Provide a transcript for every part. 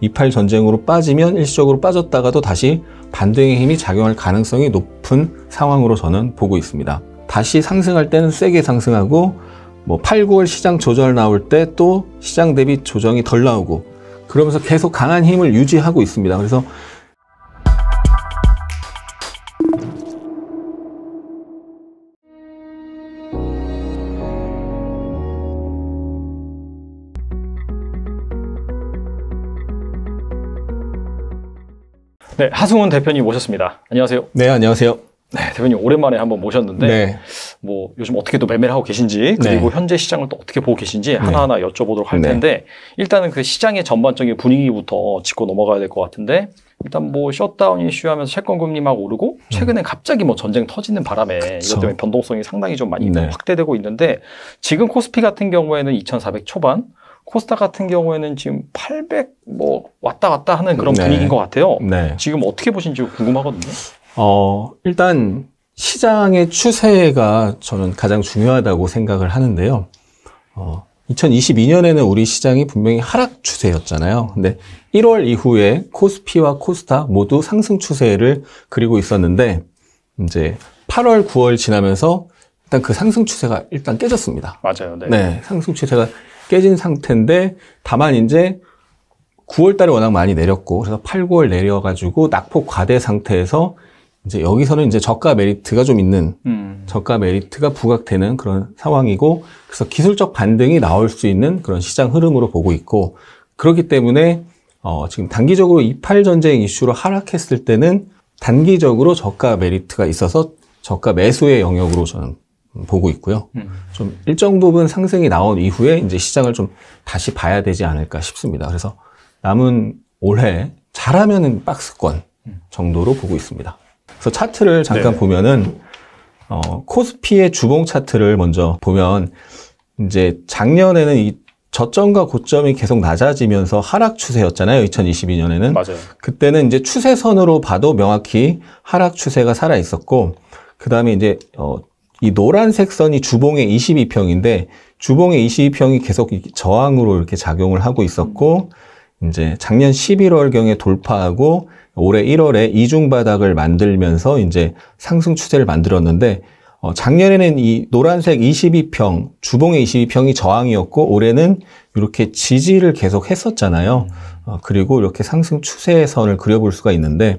이팔 전쟁으로 빠지면 일시적으로 빠졌다가도 다시 반등의 힘이 작용할 가능성이 높은 상황으로 저는 보고 있습니다. 다시 상승할 때는 세게 상승하고 뭐 8, 9월 시장 조절 나올 때 또 시장 대비 조정이 덜 나오고 그러면서 계속 강한 힘을 유지하고 있습니다. 그래서 네, 하승훈 대표님 모셨습니다. 안녕하세요. 네, 안녕하세요. 네, 대표님 오랜만에 한번 모셨는데 네. 뭐 요즘 어떻게 또 매매를 하고 계신지 그리고 네. 현재 시장을 또 어떻게 보고 계신지 네. 하나하나 여쭤보도록 할 네. 텐데 일단은 그 시장의 전반적인 분위기부터 짚고 넘어가야 될 것 같은데 일단 뭐 셧다운 이슈하면서 채권 금리 막 오르고 음. 최근에 갑자기 뭐 전쟁 터지는 바람에 그쵸. 이것 때문에 변동성이 상당히 좀 많이 네. 확대되고 있는데 지금 코스피 같은 경우에는 2,400 초반 코스닥 같은 경우에는 지금 800 뭐 왔다 갔다 하는 그런 네. 분위기인 것 같아요. 네. 지금 어떻게 보신지 궁금하거든요. 어, 일단 시장의 추세가 저는 가장 중요하다고 생각을 하는데요. 어, 2022년에는 우리 시장이 분명히 하락 추세였잖아요. 근데 1월 이후에 코스피와 코스닥 모두 상승 추세를 그리고 있었는데 이제 8월, 9월 지나면서 일단 그 상승 추세가 일단 깨졌습니다. 맞아요. 네. 네 상승 추세가 깨진 상태인데 다만 이제 9월 달에 워낙 많이 내렸고 그래서 8, 9월 내려가지고 낙폭 과대 상태에서 이제 여기서는 이제 저가 메리트가 좀 있는 음. 저가 메리트가 부각되는 그런 상황이고 그래서 기술적 반등이 나올 수 있는 그런 시장 흐름으로 보고 있고 그렇기 때문에 어, 지금 단기적으로 28 전쟁 이슈로 하락했을 때는 단기적으로 저가 메리트가 있어서 저가 매수의 영역으로 저는 보고 있고요. 음. 좀 일정 부분 상승이 나온 이후에 이제 시장을 좀 다시 봐야 되지 않을까 싶습니다. 그래서 남은 올해 잘하면은 박스권 음. 정도로 보고 있습니다. 그래서 차트를 잠깐 네. 보면은 어, 코스피의 주봉 차트를 먼저 보면 이제 작년에는 이 저점과 고점이 계속 낮아지면서 하락 추세였잖아요. 2022년에는. 맞아요. 그때는 이제 추세선으로 봐도 명확히 하락 추세가 살아 있었고 그다음에 이제 어이 노란색 선이 주봉의 22평인데 주봉의 22평이 계속 저항으로 이렇게 작용을 하고 있었고 이제 작년 11월경에 돌파하고 올해 1월에 이중 바닥을 만들면서 이제 상승 추세를 만들었는데 어, 작년에는 이 노란색 22평, 주봉의 22평이 저항이었고 올해는 이렇게 지지를 계속 했었잖아요. 어, 그리고 이렇게 상승 추세선을 그려볼 수가 있는데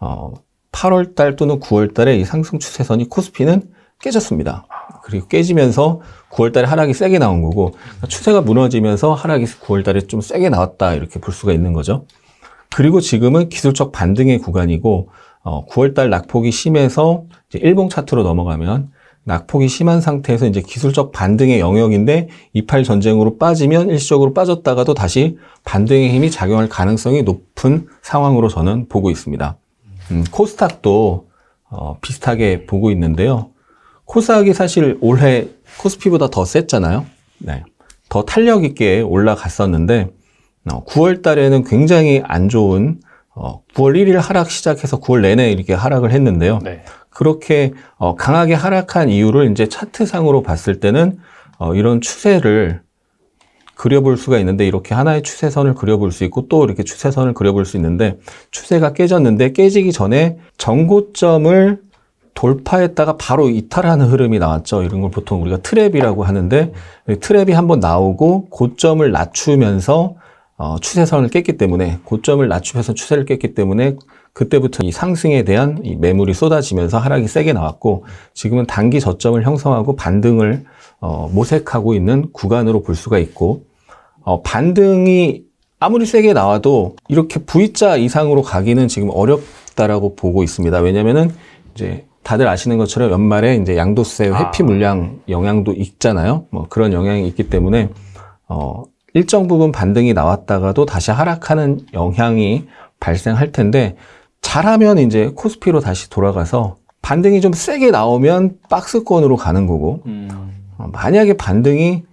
어, 8월 달 또는 9월 달에 이 상승 추세선이 코스피는 깨졌습니다. 그리고 깨지면서 9월달에 하락이 세게 나온 거고 그러니까 추세가 무너지면서 하락이 9월달에 좀 세게 나왔다 이렇게 볼 수가 있는 거죠. 그리고 지금은 기술적 반등의 구간이고 어, 9월달 낙폭이 심해서 이제 일봉 차트로 넘어가면 낙폭이 심한 상태에서 이제 기술적 반등의 영역인데 28 전쟁으로 빠지면 일시적으로 빠졌다가도 다시 반등의 힘이 작용할 가능성이 높은 상황으로 저는 보고 있습니다. 음, 코스닥도 어, 비슷하게 보고 있는데요. 코스닥이 사실 올해 코스피보다 더 셌잖아요. 네. 더 탄력 있게 올라갔었는데 9월 어, 달에는 굉장히 안 좋은 9월 어, 1일 하락 시작해서 9월 내내 이렇게 하락을 했는데요. 네. 그렇게 어, 강하게 하락한 이유를 이제 차트상으로 봤을 때는 이런 추세를 그려볼 수가 있는데 이렇게 하나의 추세선을 그려볼 수 있고 또 이렇게 추세선을 그려볼 수 있는데 추세가 깨졌는데 깨지기 전에 정고점을 돌파했다가 바로 이탈하는 흐름이 나왔죠. 이런 걸 보통 우리가 트랩이라고 하는데 트랩이 한번 나오고 고점을 낮추면서 어, 추세선을 깼기 때문에 고점을 낮추면서 추세를 깼기 때문에 그때부터 이 상승에 대한 이 매물이 쏟아지면서 하락이 세게 나왔고 지금은 단기 저점을 형성하고 반등을 어, 모색하고 있는 구간으로 볼 수가 있고 어, 반등이 아무리 세게 나와도 이렇게 V자 이상으로 가기는 지금 어렵다라고 보고 있습니다. 왜냐면은 이제 다들 아시는 것처럼 연말에 이제 양도세 아. 회피 물량 영향도 있잖아요. 뭐 그런 영향이 있기 때문에 어 일정 부분 반등이 나왔다가도 다시 하락하는 영향이 발생할 텐데 잘하면 이제 코스피로 다시 돌아가서 반등이 좀 세게 나오면 박스권으로 가는 거고 음. 어 만약에 반등이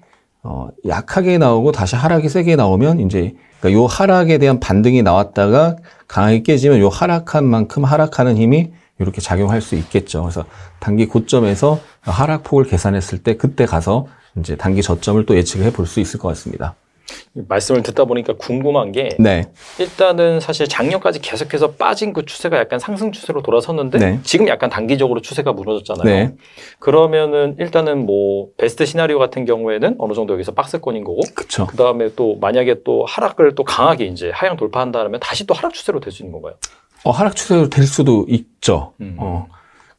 어, 약하게 나오고 다시 하락이 세게 나오면 이제 그니까요 하락에 대한 반등이 나왔다가 강하게 깨지면 요 하락한 만큼 하락하는 힘이 이렇게 작용할 수 있겠죠. 그래서 단기 고점에서 하락폭을 계산했을 때 그때 가서 이제 단기 저점을 또 예측해 볼 수 있을 것 같습니다. 말씀을 듣다 보니까 궁금한 게 네. 일단은 사실 작년까지 계속해서 빠진 그 추세가 약간 상승 추세로 돌아섰는데 네. 지금 약간 단기적으로 추세가 무너졌잖아요. 네. 그러면은 일단은 뭐 베스트 시나리오 같은 경우에는 어느 정도 여기서 박스권인 거고 그쵸. 그다음에 또 만약에 또 하락을 또 강하게 이제 하향 돌파한다면 다시 또 하락 추세로 될 수 있는 건가요? 어, 하락 추세로 될 수도 있죠. 음. 어,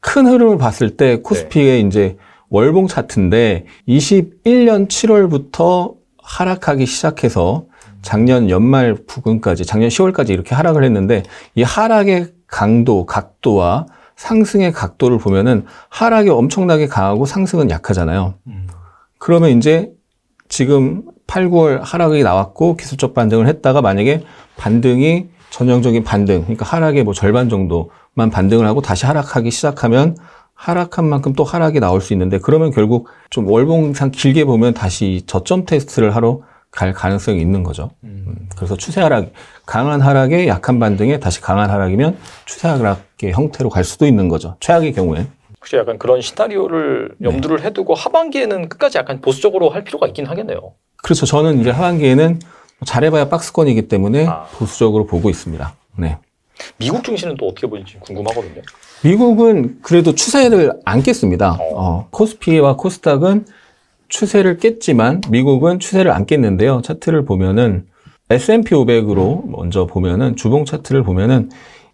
큰 흐름을 봤을 때 코스피의 네. 이제 월봉 차트인데 21년 7월부터 하락하기 시작해서 작년 연말 부근까지 작년 10월까지 이렇게 하락을 했는데 이 하락의 강도, 각도와 상승의 각도를 보면은 하락이 엄청나게 강하고 상승은 약하잖아요. 음. 그러면 이제 지금 8, 9월 하락이 나왔고 기술적 반등을 했다가 만약에 반등이 전형적인 반등, 그러니까 하락의 뭐 절반 정도만 반등을 하고 다시 하락하기 시작하면 하락한 만큼 또 하락이 나올 수 있는데 그러면 결국 좀 월봉상 길게 보면 다시 저점 테스트를 하러 갈 가능성이 있는 거죠. 음. 음. 그래서 추세 하락, 강한 하락에 약한 반등에 다시 강한 하락이면 추세 하락의 형태로 갈 수도 있는 거죠. 최악의 경우엔. 혹시 약간 그런 시나리오를 네. 염두를 네. 해두고 하반기에는 끝까지 약간 보수적으로 할 필요가 있긴 하겠네요. 그렇죠. 저는 이제 하반기에는 뭐 잘해봐야 박스권이기 때문에 아. 보수적으로 보고 있습니다. 네. 미국 증시는 또 어떻게 보일지 궁금하거든요. 미국은 그래도 추세를 안 깼습니다. 어. 어, 코스피와 코스닥은 추세를 깼지만 미국은 추세를 안 깼는데요. 차트를 보면은 S&P 500으로 먼저 보면은 주봉 차트를 보면은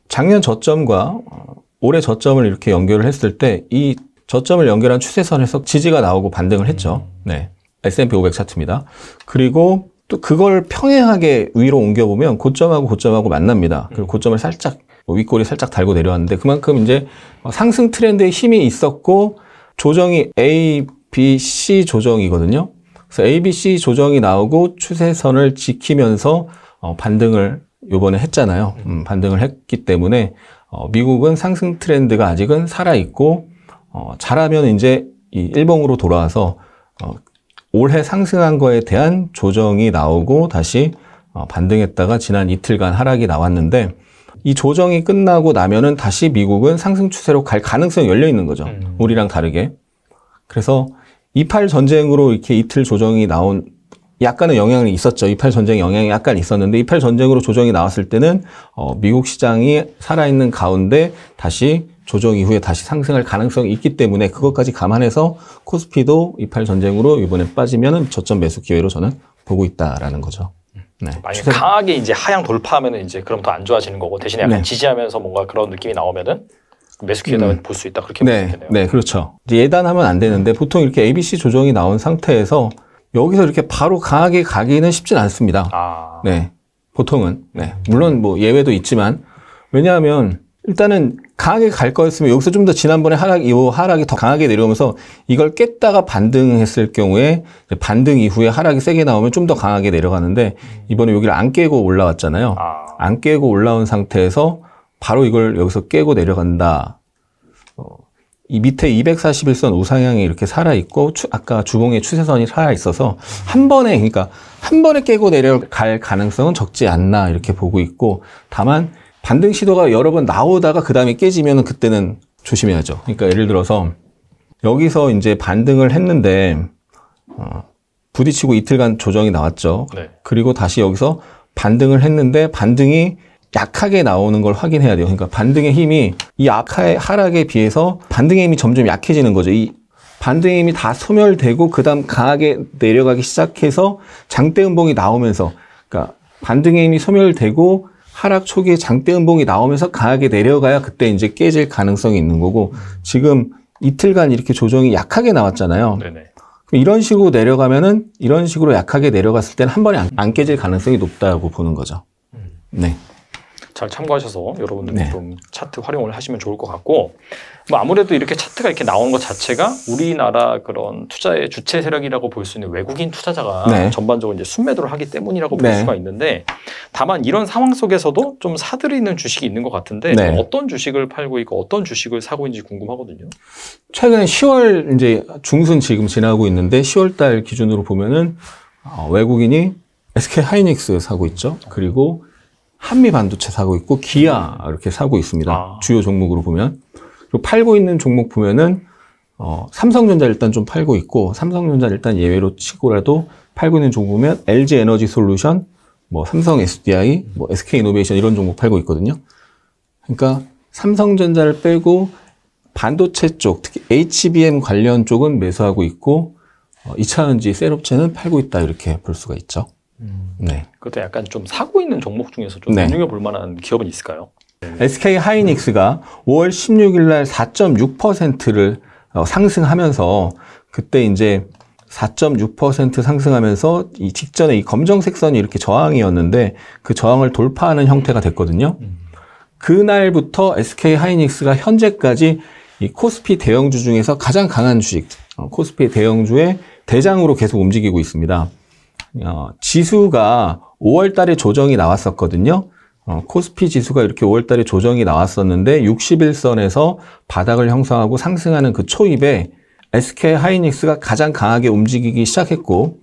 작년 저점과 어, 올해 저점을 이렇게 연결을 했을 때 이 저점을 연결한 추세선에서 지지가 나오고 반등을 했죠. 네. S&P 500 차트입니다. 그리고 또 그걸 평행하게 위로 옮겨보면 고점하고 고점하고 만납니다. 그리고 음. 고점을 살짝 뭐 윗골이 살짝 달고 내려왔는데 그만큼 이제 상승 트렌드에 힘이 있었고 조정이 A, B, C 조정이거든요. 그래서 A, B, C 조정이 나오고 추세선을 지키면서 어, 반등을 요번에 했잖아요. 음, 음 반등을 했기 때문에 어, 미국은 상승 트렌드가 아직은 살아있고 어, 잘하면 이제 이 일봉으로 돌아와서 어, 올해 상승한 거에 대한 조정이 나오고 다시 어, 반등했다가 지난 이틀간 하락이 나왔는데 이 조정이 끝나고 나면은 다시 미국은 상승 추세로 갈 가능성이 열려 있는 거죠. 음. 우리랑 다르게. 그래서 이팔 전쟁으로 이렇게 이틀 조정이 나온 약간의 영향이 있었죠. 이팔 전쟁 영향이 약간 있었는데 이팔 전쟁으로 조정이 나왔을 때는 어 미국 시장이 살아있는 가운데 다시 조정 이후에 다시 상승할 가능성이 있기 때문에 그것까지 감안해서 코스피도 이팔 전쟁으로 이번에 빠지면 저점 매수 기회로 저는 보고 있다라는 거죠. 네. 만약 추세... 강하게 이제 하향 돌파하면은 이제 그럼 더 안 좋아지는 거고 대신에 약간 네. 지지하면서 뭔가 그런 느낌이 나오면은 매수 기회다 음. 볼수 있다 그렇게 네. 보시겠네요. 네, 그렇죠. 예단하면 안 되는데 보통 이렇게 ABC 조정이 나온 상태에서 여기서 이렇게 바로 강하게 가기는 쉽진 않습니다. 아... 네, 보통은 네 물론 뭐 예외도 있지만 왜냐하면 일단은 강하게 갈 거였으면 여기서 좀 더 지난번에 하락, 이후 하락이 더 강하게 내려오면서 이걸 깼다가 반등했을 경우에 반등 이후에 하락이 세게 나오면 좀 더 강하게 내려가는데 이번에 여기를 안 깨고 올라왔잖아요. 아. 안 깨고 올라온 상태에서 바로 이걸 여기서 깨고 내려간다. 어, 이 밑에 241선 우상향이 이렇게 살아있고, 아까 주봉의 추세선이 살아있어서, 한 번에, 그러니까, 한 번에 깨고 내려갈 가능성은 적지 않나, 이렇게 보고 있고, 다만, 반등 시도가 여러 번 나오다가 그 다음에 깨지면 그때는 조심해야죠. 그러니까 예를 들어서 여기서 이제 반등을 했는데 어, 부딪히고 이틀간 조정이 나왔죠. 네. 그리고 다시 여기서 반등을 했는데 반등이 약하게 나오는 걸 확인해야 돼요. 그러니까 반등의 힘이 이악하의 하락에 비해서 반등의 힘이 점점 약해지는 거죠. 이 반등의 힘이 다 소멸되고 그다음 강하게 내려가기 시작해서 장대 음봉이 나오면서 그러니까 반등의 힘이 소멸되고 하락 초기에 장대 음봉이 나오면서 강하게 내려가야 그때 이제 깨질 가능성이 있는 거고 지금 이틀간 이렇게 조정이 약하게 나왔잖아요. 네네. 이런 식으로 내려가면은 이런 식으로 약하게 내려갔을 때는 한 번에 안, 안 깨질 가능성이 높다고 보는 거죠. 음. 네. 잘 참고하셔서 여러분들도 네. 좀 차트 활용을 하시면 좋을 것 같고 뭐 아무래도 이렇게 차트가 이렇게 나온것 자체가 우리나라 그런 투자의 주체 세력이라고 볼 수 있는 외국인 투자자가 네. 전반적으로 이제 순매도를 하기 때문이라고 볼 네. 수가 있는데 다만 이런 상황 속에서도 좀 사들이는 주식이 있는 것 같은데 네. 어떤 주식을 팔고 있고 어떤 주식을 사고 있는지 궁금하거든요. 최근 10월 이제 중순 지금 지나고 있는데 10월 달 기준으로 보면은 어, 외국인이 SK 하이닉스 사고 있죠. 그리고 한미 반도체 사고 있고 기아 이렇게 사고 있습니다. 아. 주요 종목으로 보면 그리고 팔고 있는 종목 보면은 어, 삼성전자 일단 좀 팔고 있고 삼성전자 일단 예외로 치고라도 팔고 있는 종목 보면 LG 에너지 솔루션, 뭐 삼성 SDI, 뭐 SK 이노베이션 이런 종목 팔고 있거든요. 그러니까 삼성전자를 빼고 반도체 쪽, 특히 HBM 관련 쪽은 매수하고 있고 어, 2차전지 셀업체는 팔고 있다 이렇게 볼 수가 있죠. 네. 그것도 약간 좀 사고 있는 종목 중에서 좀 네. 눈여겨볼 만한 기업은 있을까요? 네. SK 하이닉스가 5월 16일 날 4.6%를 상승하면서 그때 이제 4.6% 상승하면서 이 직전에 이 검정색 선이 이렇게 저항이었는데 그 저항을 돌파하는 형태가 됐거든요. 그날부터 SK 하이닉스가 현재까지 이 코스피 대형주 중에서 가장 강한 주식, 어, 코스피 대형주의 대장으로 계속 움직이고 있습니다. 어, 지수가 5월 달에 조정이 나왔었거든요. 어, 코스피 지수가 이렇게 5월 달에 조정이 나왔었는데 60일선에서 바닥을 형성하고 상승하는 그 초입에 SK 하이닉스가 가장 강하게 움직이기 시작했고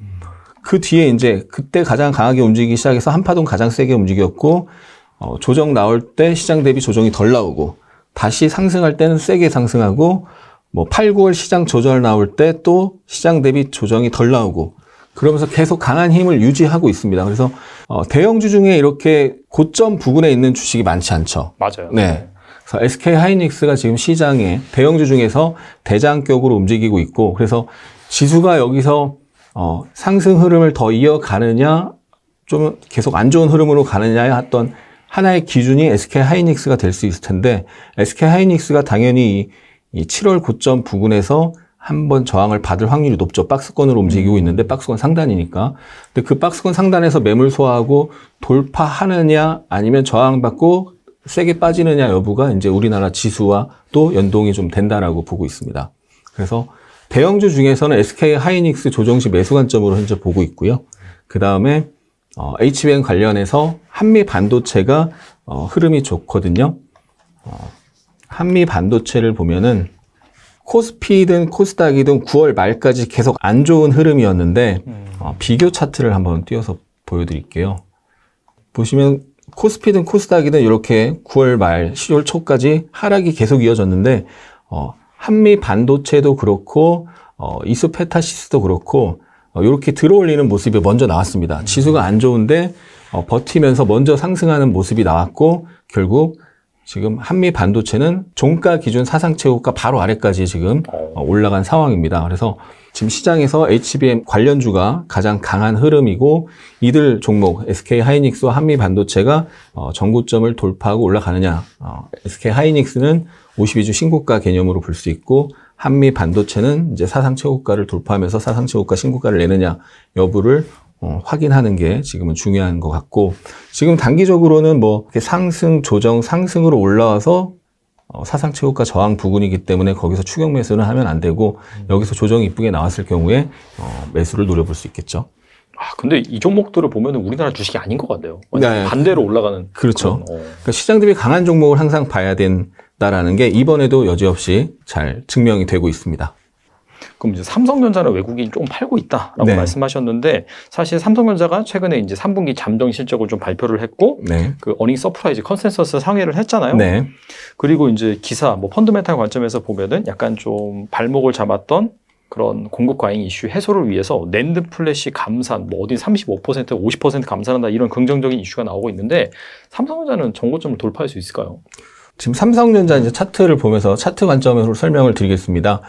그 뒤에 이제 그때 가장 강하게 움직이기 시작해서 한파동 가장 세게 움직였고 어, 조정 나올 때 시장 대비 조정이 덜 나오고 다시 상승할 때는 세게 상승하고 뭐 8, 9월 시장 조절 나올 때 또 시장 대비 조정이 덜 나오고 그러면서 계속 강한 힘을 유지하고 있습니다. 그래서 어, 대형주 중에 이렇게 고점 부근에 있는 주식이 많지 않죠. 맞아요. 네. 그래서 SK 하이닉스가 지금 시장에 대형주 중에서 대장격으로 움직이고 있고 그래서 지수가 여기서 어, 상승 흐름을 더 이어가느냐 좀 계속 안 좋은 흐름으로 가느냐의 어떤 하나의 기준이 SK 하이닉스가 될 수 있을 텐데 SK 하이닉스가 당연히 이 7월 고점 부근에서 한번 저항을 받을 확률이 높죠. 박스권으로 움직이고 음. 있는데 박스권 상단이니까. 근데 그 박스권 상단에서 매물 소화하고 돌파하느냐 아니면 저항받고 세게 빠지느냐 여부가 이제 우리나라 지수와 또 연동이 좀 된다라고 보고 있습니다. 그래서 대형주 중에서는 SK 하이닉스 조정 시 매수 관점으로 현재 보고 있고요. 그 다음에 어, HBM 관련해서 한미 반도체가 어, 흐름이 좋거든요. 어, 한미 반도체를 보면은 코스피든 코스닥이든 9월 말까지 계속 안 좋은 흐름이었는데 음. 어, 비교 차트를 한번 띄워서 보여드릴게요. 보시면 코스피든 코스닥이든 이렇게 9월 말 10월 초까지 하락이 계속 이어졌는데 어, 한미 반도체도 그렇고 어, 이소페타시스도 그렇고 어, 이렇게 들어올리는 모습이 먼저 나왔습니다. 지수가 안 좋은데 어, 버티면서 먼저 상승하는 모습이 나왔고 결국 지금 한미 반도체는 종가 기준 사상 최고가 바로 아래까지 지금 어. 어, 올라간 상황입니다. 그래서 지금 시장에서 HBM 관련주가 가장 강한 흐름이고 이들 종목 SK 하이닉스와 한미 반도체가 어, 전고점을 돌파하고 올라가느냐. SK 하이닉스는 52주 신고가 개념으로 볼 수 있고 한미 반도체는 이제 사상 최고가를 돌파하면서 사상 최고가 신고가를 내느냐 여부를 어, 확인하는 게 지금은 중요한 것 같고 지금 단기적으로는 뭐 상승 조정 상승으로 올라와서 어, 사상 최고가 저항 부근이기 때문에 거기서 추격 매수는 하면 안 되고 음. 여기서 조정이 이쁘게 나왔을 경우에 어, 매수를 노려볼 수 있겠죠. 아, 근데 이 종목들을 보면 우리나라 주식이 아닌 것 같네요. 네. 반대로 올라가는. 그렇죠. 그런, 어. 그러니까 시장 대비 강한 종목을 항상 봐야 된다라는 게 이번에도 여지없이 잘 증명이 되고 있습니다. 그럼 이제 삼성전자를 외국인이 조금 팔고 있다라고 네. 말씀하셨는데 사실 삼성전자가 최근에 이제 3분기 잠정 실적을 좀 발표를 했고 네. 그 어닝 서프라이즈 컨센서스 상회를 했잖아요. 네. 그리고 이제 기사 뭐 펀드멘탈 관점에서 보면은 약간 좀 발목을 잡았던 그런 공급 과잉 이슈 해소를 위해서 랜드 플래시 감산, 뭐 어딘 35%, 50% 감산한다 이런 긍정적인 이슈가 나오고 있는데 삼성전자는 정고점을 돌파할 수 있을까요? 지금 삼성전자 이제 차트를 보면서 차트 관점으로 설명을 드리겠습니다.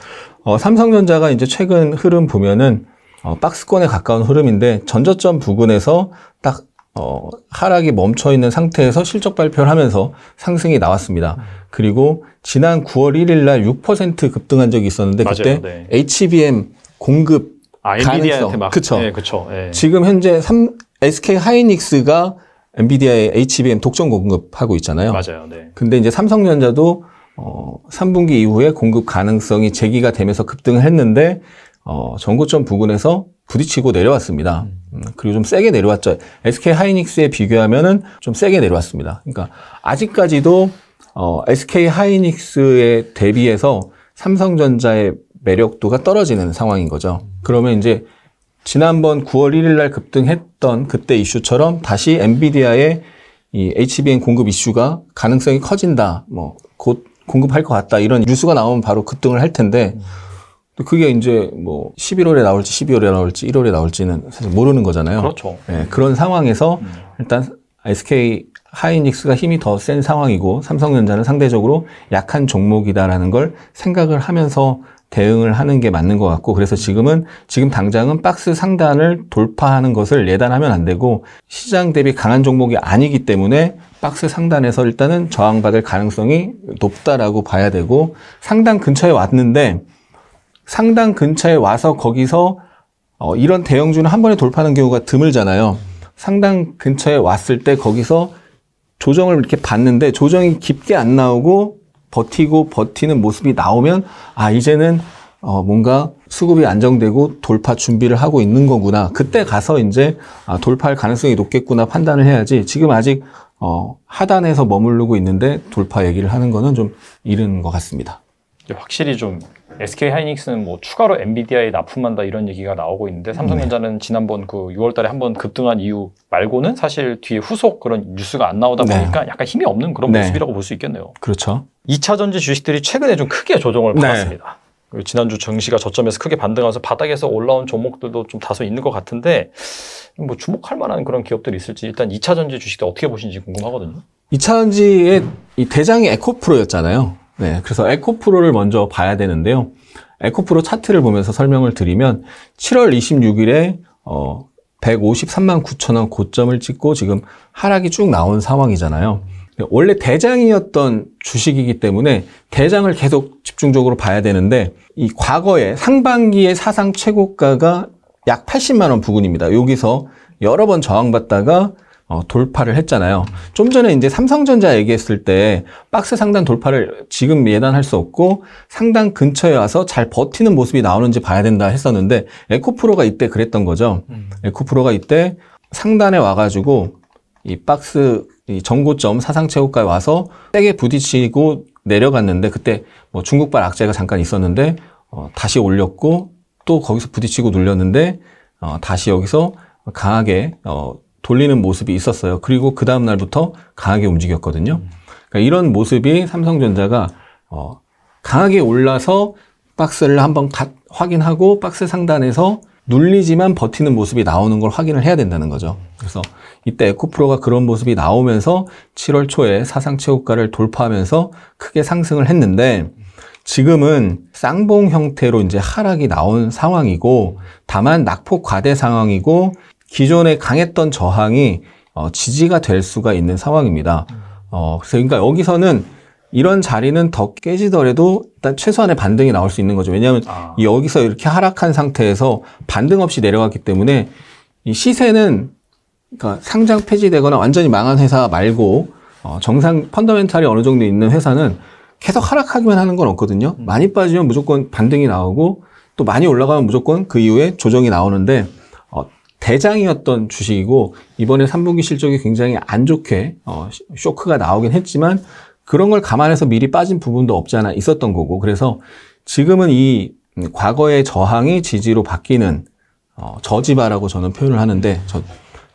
어, 삼성전자가 이제 최근 흐름 보면은 어, 박스권에 가까운 흐름인데 전저점 부근에서 딱 어, 하락이 멈춰 있는 상태에서 실적 발표를 하면서 상승이 나왔습니다. 그리고 지난 9월 1일 날 6% 급등한 적이 있었는데 맞아요. 그때 네. HBM 공급 아, 가능성 그쵸. 네, 그쵸. 네. 지금 현재 3, SK 하이닉스가 엔비디아의 HBM 독점 공급하고 있잖아요. 맞아요. 네. 근데 이제 삼성전자도 어, 3분기 이후에 공급 가능성이 제기가 되면서 급등을 했는데 어, 전고점 부근에서 부딪히고 내려왔습니다. 음, 음 그리고 좀 세게 내려왔죠. SK 하이닉스에 비교하면은 좀 세게 내려왔습니다. 그러니까 아직까지도 어, SK 하이닉스에 대비해서 삼성전자의 매력도가 떨어지는 상황인 거죠. 그러면 이제 지난번 9월 1일 날 급등했던 그때 이슈처럼 다시 엔비디아의 이 HBM 공급 이슈가 가능성이 커진다. 뭐곧 공급할 것 같다 이런 뉴스가 나오면 바로 급등을 할 텐데 그게 이제 뭐 11월에 나올지 12월에 나올지 1월에 나올지는 사실 모르는 거잖아요. 그렇죠. 네, 그런 상황에서 음. 일단 SK 하이닉스가 힘이 더 센 상황이고 삼성전자는 상대적으로 약한 종목이다라는 걸 생각을 하면서 대응을 하는 게 맞는 것 같고 그래서 지금은 지금 당장은 박스 상단을 돌파하는 것을 예단하면 안 되고 시장 대비 강한 종목이 아니기 때문에 박스 상단에서 일단은 저항받을 가능성이 높다라고 봐야 되고 상단 근처에 왔는데 상단 근처에 와서 거기서 어, 이런 대형주는 한 번에 돌파하는 경우가 드물잖아요. 상단 근처에 왔을 때 거기서 조정을 이렇게 봤는데 조정이 깊게 안 나오고 버티고 버티는 모습이 나오면 아 이제는 어 뭔가 수급이 안정되고 돌파 준비를 하고 있는 거구나. 그때 가서 이제 아 돌파할 가능성이 높겠구나 판단을 해야지. 지금 아직 어 하단에서 머무르고 있는데 돌파 얘기를 하는 거는 좀 이른 것 같습니다. 확실히 좀 SK 하이닉스는 뭐 추가로 엔비디아에 납품한다 이런 얘기가 나오고 있는데 삼성전자는 네. 지난번 그 6월달에 한 번 급등한 이유 말고는 사실 뒤에 후속 그런 뉴스가 안 나오다 네. 보니까 네. 약간 힘이 없는 그런 네. 모습이라고 볼 수 있겠네요. 그렇죠. 2차 전지 주식들이 최근에 좀 크게 조정을 받았습니다. 네. 지난주 정시가 저점에서 크게 반등하면서 바닥에서 올라온 종목들도 좀 다소 있는 것 같은데 뭐 주목할 만한 그런 기업들이 있을지 일단 2차 전지 주식들 어떻게 보시는지 궁금하거든요. 2차 전지의 이 대장이 에코프로였잖아요. 네, 그래서 에코프로를 먼저 봐야 되는데요. 에코프로 차트를 보면서 설명을 드리면 7월 26일에 어 153만 9천 원 고점을 찍고 지금 하락이 쭉 나온 상황이잖아요. 원래 대장이었던 주식이기 때문에 대장을 계속 집중적으로 봐야 되는데 이 과거에 상반기에 사상 최고가가 약 80만 원 부근입니다. 여기서 여러 번 저항받다가 어, 돌파를 했잖아요. 좀 전에 이제 삼성전자 얘기했을 때 박스 상단 돌파를 지금 예단할 수 없고 상단 근처에 와서 잘 버티는 모습이 나오는지 봐야 된다 했었는데 에코프로가 이때 그랬던 거죠. 음. 에코프로가 이때 상단에 와가지고 이 박스 이전고점 사상 최고가에 와서 세게 부딪히고 내려갔는데 그때 뭐 중국발 악재가 잠깐 있었는데 어, 다시 올렸고 또 거기서 부딪히고 눌렸는데 어, 다시 여기서 강하게 어, 돌리는 모습이 있었어요. 그리고 그 다음 날부터 강하게 움직였거든요. 음. 그러니까 이런 모습이 삼성전자가 어, 강하게 올라서 박스를 한번 가, 확인하고 박스 상단에서 눌리지만 버티는 모습이 나오는 걸 확인을 해야 된다는 거죠. 그래서 이때 에코프로가 그런 모습이 나오면서 7월 초에 사상 최고가를 돌파하면서 크게 상승을 했는데 지금은 쌍봉 형태로 이제 하락이 나온 상황이고 다만 낙폭 과대 상황이고 기존에 강했던 저항이 어, 지지가 될 수가 있는 상황입니다. 어, 그러니까 여기서는 이런 자리는 더 깨지더라도 일단 최소한의 반등이 나올 수 있는 거죠. 왜냐하면 아. 여기서 이렇게 하락한 상태에서 반등 없이 내려갔기 때문에 이 시세는 그러니까 상장 폐지되거나 완전히 망한 회사 말고 어, 정상 펀더멘탈이 어느 정도 있는 회사는 계속 하락하기만 하는 건 없거든요. 음. 많이 빠지면 무조건 반등이 나오고 또 많이 올라가면 무조건 그 이후에 조정이 나오는데 대장이었던 주식이고 이번에 3분기 실적이 굉장히 안 좋게 어, 쇼크가 나오긴 했지만 그런 걸 감안해서 미리 빠진 부분도 없지 않아 있었던 거고 그래서 지금은 이 음, 과거의 저항이 지지로 바뀌는 어, 저지바라고 저는 표현을 하는데 저,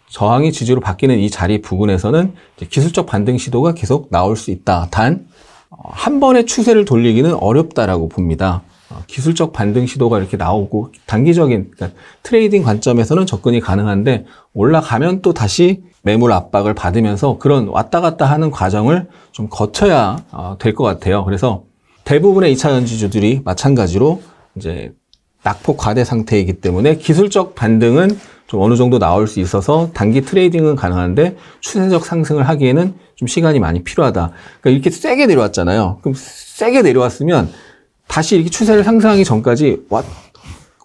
저항이 지지로 바뀌는 이 자리 부근에서는 기술적 반등 시도가 계속 나올 수 있다. 단, 어, 한 번의 추세를 돌리기는 어렵다라고 봅니다. 기술적 반등 시도가 이렇게 나오고 단기적인 그러니까 트레이딩 관점에서는 접근이 가능한데 올라가면 또 다시 매물 압박을 받으면서 그런 왔다 갔다 하는 과정을 좀 거쳐야 어, 될것 같아요. 그래서 대부분의 2차 전지주들이 마찬가지로 이제 낙폭 과대 상태이기 때문에 기술적 반등은 좀 어느 정도 나올 수 있어서 단기 트레이딩은 가능한데 추세적 상승을 하기에는 좀 시간이 많이 필요하다. 그러니까 이렇게 세게 내려왔잖아요. 그럼 세게 내려왔으면 다시 이렇게 추세를 상승하기 전까지 와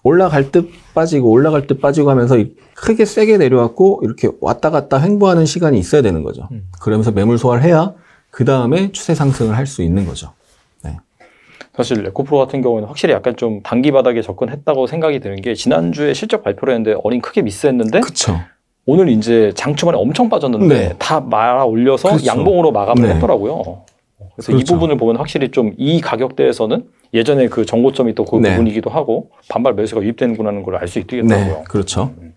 올라갈 듯 빠지고 올라갈 듯 빠지고 하면서 크게 세게 내려왔고 이렇게 왔다 갔다 횡보하는 시간이 있어야 되는 거죠. 음. 그러면서 매물 소화를 해야 그 다음에 추세 상승을 할 수 있는 거죠. 네. 사실 레코프로 같은 경우는 확실히 약간 좀 단기 바닥에 접근했다고 생각이 드는 게 지난주에 실적 발표를 했는데 어린 크게 미스했는데 그쵸. 오늘 이제 장 초반에 엄청 빠졌는데 네. 다 말아 올려서 그쵸. 그렇죠. 양봉으로 마감을 네. 했더라고요. 그래서 그렇죠. 이 부분을 보면 확실히 좀 이 가격대에서는 예전에 그 정고점이 또그 네. 부분이기도 하고 반발 매수가 유입되는구나는 걸 알 수 있겠더라고요. 네, 그렇죠. 음.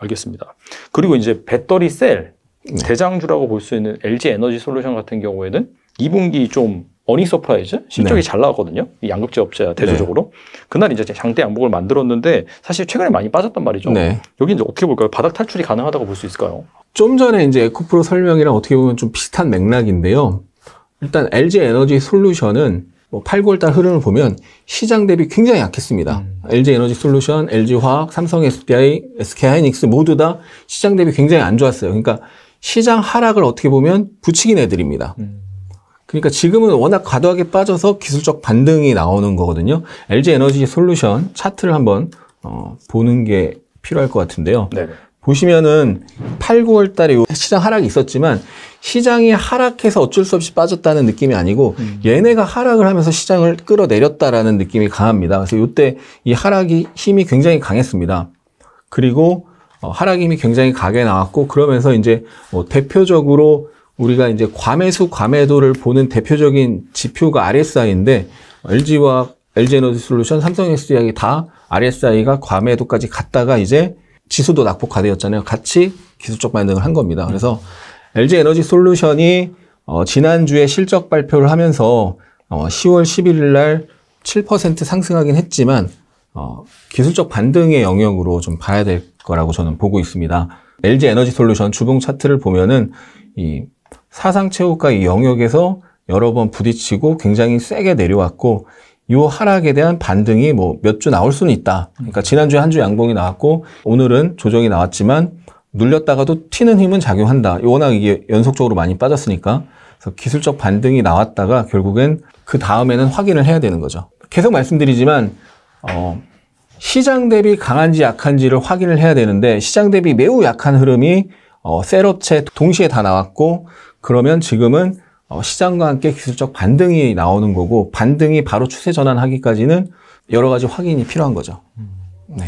알겠습니다. 그리고 이제 배터리 셀 네. 대장주라고 볼 수 있는 LG 에너지 솔루션 같은 경우에는 2분기 좀 어닝 서프라이즈 실적이 네. 잘 나왔거든요. 양극재 업체 네. 대조적으로. 네. 그날 이제 장대 양봉을 만들었는데 사실 최근에 많이 빠졌단 말이죠. 네. 여기 이제 어떻게 볼까요? 바닥 탈출이 가능하다고 볼 수 있을까요? 좀 전에 이제 에코프로 설명이랑 어떻게 보면 좀 비슷한 맥락인데요. 일단 LG 에너지 솔루션은 뭐 8, 9월 달 흐름을 보면 시장 대비 굉장히 약했습니다. 음. LG 에너지 솔루션, LG 화학, 삼성 SDI, SK 하이닉스 모두 다 시장 대비 굉장히 안 좋았어요. 그러니까 시장 하락을 어떻게 보면 부추긴 애들입니다. 음. 그러니까 지금은 워낙 과도하게 빠져서 기술적 반등이 나오는 거거든요. LG 에너지 솔루션 차트를 한번 어, 보는 게 필요할 것 같은데요. 네 보시면은 8, 9월 달에 시장 하락이 있었지만 시장이 하락해서 어쩔 수 없이 빠졌다는 느낌이 아니고 음. 얘네가 하락을 하면서 시장을 끌어내렸다라는 느낌이 강합니다. 그래서 이때 이 하락이 힘이 굉장히 강했습니다. 그리고 어, 하락 힘이 굉장히 강하게 나왔고 그러면서 이제 뭐 대표적으로 우리가 이제 과매수 과매도를 보는 대표적인 지표가 RSI인데 LG와 LG 에너지 솔루션, 삼성 SDI 다 RSI가 과매도까지 갔다가 이제 지수도 낙폭화되었잖아요. 같이 기술적 반등을 한 겁니다. 그래서 LG 에너지 솔루션이 어, 지난주에 실적 발표를 하면서 어, 10월 11일 날 7% 상승하긴 했지만 어, 기술적 반등의 영역으로 좀 봐야 될 거라고 저는 보고 있습니다. LG 에너지 솔루션 주봉 차트를 보면은 이 사상 최고가 이 영역에서 여러 번 부딪히고 굉장히 세게 내려왔고 이 하락에 대한 반등이 뭐 몇 주 나올 수는 있다. 그러니까 지난주에 한 주 양봉이 나왔고 오늘은 조정이 나왔지만 눌렸다가도 튀는 힘은 작용한다. 워낙 이게 연속적으로 많이 빠졌으니까 그래서 기술적 반등이 나왔다가 결국엔 그 다음에는 확인을 해야 되는 거죠. 계속 말씀드리지만 어, 시장 대비 강한지 약한지를 확인을 해야 되는데 시장 대비 매우 약한 흐름이 어, 셀업체 동시에 다 나왔고 그러면 지금은 어, 시장과 함께 기술적 반등이 나오는 거고 반등이 바로 추세 전환하기까지는 여러 가지 확인이 필요한 거죠. 음. 네.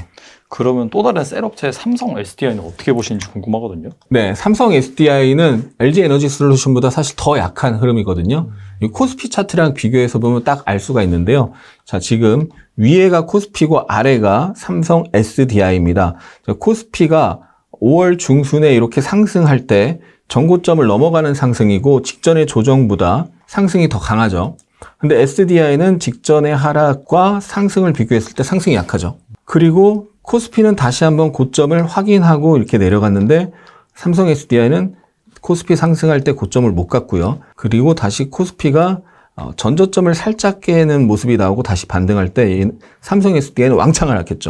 그러면 또 다른 셀업체 삼성 SDI는 어떻게 보시는지 궁금하거든요. 네, 삼성 SDI는 LG 에너지 솔루션보다 사실 더 약한 흐름이거든요. 음. 이 코스피 차트랑 비교해서 보면 딱 알 수가 있는데요. 자, 지금 위에가 코스피고 아래가 삼성 SDI입니다. 코스피가 5월 중순에 이렇게 상승할 때 전고점을 넘어가는 상승이고 직전의 조정보다 상승이 더 강하죠. 근데 SDI는 직전의 하락과 상승을 비교했을 때 상승이 약하죠. 그리고 코스피는 다시 한번 고점을 확인하고 이렇게 내려갔는데 삼성 SDI는 코스피 상승할 때 고점을 못 갔고요. 그리고 다시 코스피가 어, 전저점을 살짝 깨는 모습이 나오고 다시 반등할 때 삼성 SDI는 왕창 을락겠죠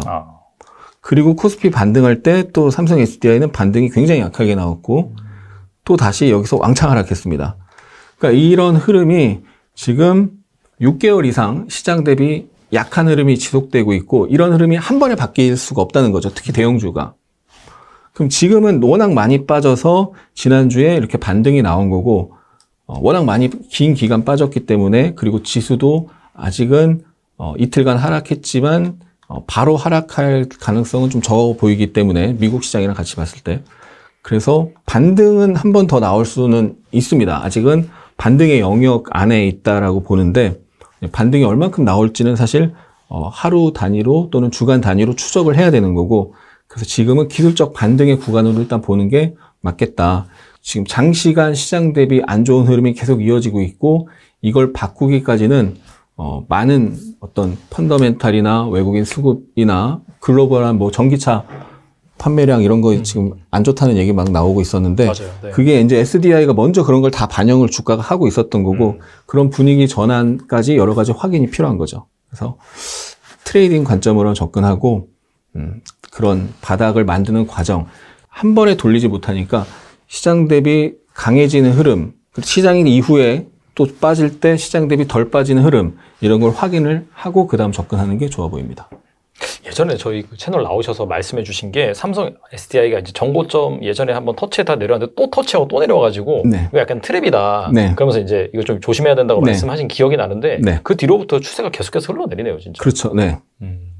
그리고 코스피 반등할 때 또 삼성 SDI는 반등이 굉장히 약하게 나왔고 음. 또 다시 여기서 왕창 하락했습니다. 그러니까 이런 흐름이 지금 6개월 이상 시장 대비 약한 흐름이 지속되고 있고 이런 흐름이 한 번에 바뀔 수가 없다는 거죠. 특히 대형주가. 그럼 지금은 워낙 많이 빠져서 지난주에 이렇게 반등이 나온 거고 어, 워낙 많이 긴 기간 빠졌기 때문에 그리고 지수도 아직은 어, 이틀간 하락했지만 어, 바로 하락할 가능성은 좀 적어 보이기 때문에 미국 시장이랑 같이 봤을 때 그래서 반등은 한 번 더 나올 수는 있습니다. 아직은 반등의 영역 안에 있다라고 보는데 반등이 얼만큼 나올지는 사실 어, 하루 단위로 또는 주간 단위로 추적을 해야 되는 거고 그래서 지금은 기술적 반등의 구간으로 일단 보는 게 맞겠다. 지금 장시간 시장 대비 안 좋은 흐름이 계속 이어지고 있고 이걸 바꾸기까지는 어, 많은 어떤 펀더멘탈이나 외국인 수급이나 글로벌한 뭐 전기차 판매량 이런 거 음. 지금 안 좋다는 얘기 막 나오고 있었는데 네. 그게 이제 SDI가 먼저 그런 걸 다 반영을 주가가 하고 있었던 거고 음. 그런 분위기 전환까지 여러 가지 확인이 필요한 거죠. 그래서 트레이딩 관점으로 접근하고 음, 그런 바닥을 만드는 과정 한 번에 돌리지 못하니까 시장 대비 강해지는 흐름 시장인 이후에 또 빠질 때 시장 대비 덜 빠지는 흐름 이런 걸 확인을 하고 그다음 접근하는 게 좋아 보입니다. 예전에 저희 그 채널 나오셔서 말씀해 주신 게 삼성 SDI가 이제 정고점 예전에 한번 터치에다 내려왔는데 또 터치하고 또 내려와가지고 네. 이거 약간 트랩이다. 네. 그러면서 이제 이거 좀 조심해야 된다고 네. 말씀하신 기억이 나는데 네. 그 뒤로부터 추세가 계속해서 흘러내리네요, 진짜. 그렇죠. 네. 음.